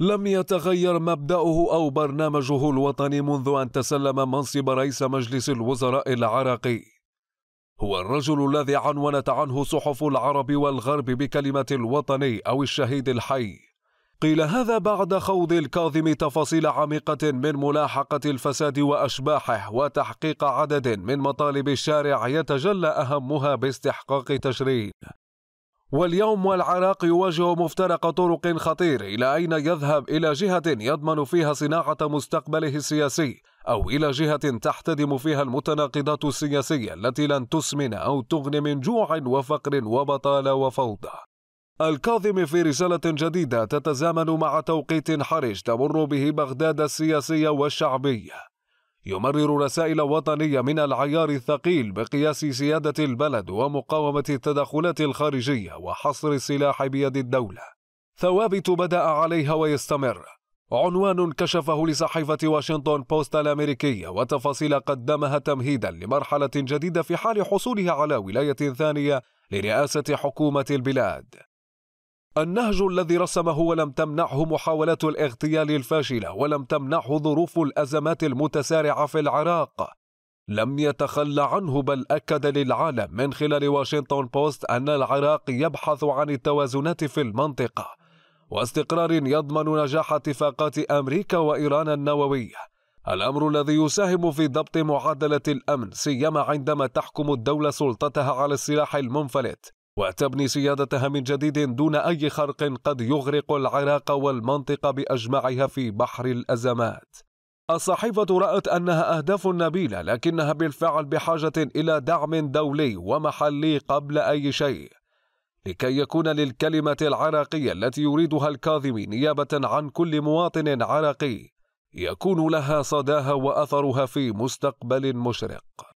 لم يتغير مبدأه أو برنامجه الوطني منذ أن تسلم منصب رئيس مجلس الوزراء العراقي هو الرجل الذي عنونت عنه صحف العرب والغرب بكلمة الوطني أو الشهيد الحي قيل هذا بعد خوض الكاظم تفاصيل عميقة من ملاحقة الفساد وأشباحه وتحقيق عدد من مطالب الشارع يتجلى أهمها باستحقاق تشرين واليوم والعراق يواجه مفترق طرق خطير إلى أين يذهب إلى جهة يضمن فيها صناعة مستقبله السياسي أو إلى جهة تحتدم فيها المتناقضات السياسية التي لن تسمن أو تغني من جوع وفقر وبطالة وفوضى الكاظم في رسالة جديدة تتزامن مع توقيت حرج تمر به بغداد السياسية والشعبية يمرر رسائل وطنية من العيار الثقيل بقياس سيادة البلد ومقاومة التدخلات الخارجية وحصر السلاح بيد الدولة. ثوابت بدأ عليها ويستمر. عنوان كشفه لصحيفة واشنطن بوست الأمريكية وتفاصيل قدمها تمهيدا لمرحلة جديدة في حال حصوله على ولاية ثانية لرئاسة حكومة البلاد. النهج الذي رسمه ولم تمنعه محاولات الاغتيال الفاشله ولم تمنعه ظروف الازمات المتسارعه في العراق لم يتخلى عنه بل اكد للعالم من خلال واشنطن بوست ان العراق يبحث عن التوازنات في المنطقه واستقرار يضمن نجاح اتفاقات امريكا وايران النوويه الامر الذي يساهم في ضبط معادله الامن سيما عندما تحكم الدوله سلطتها على السلاح المنفلت وتبني سيادتها من جديد دون أي خرق قد يغرق العراق والمنطقة بأجمعها في بحر الأزمات الصحيفة رأت أنها أهداف نبيلة لكنها بالفعل بحاجة إلى دعم دولي ومحلي قبل أي شيء لكي يكون للكلمة العراقية التي يريدها الكاظمي نيابة عن كل مواطن عراقي يكون لها صداها وأثرها في مستقبل مشرق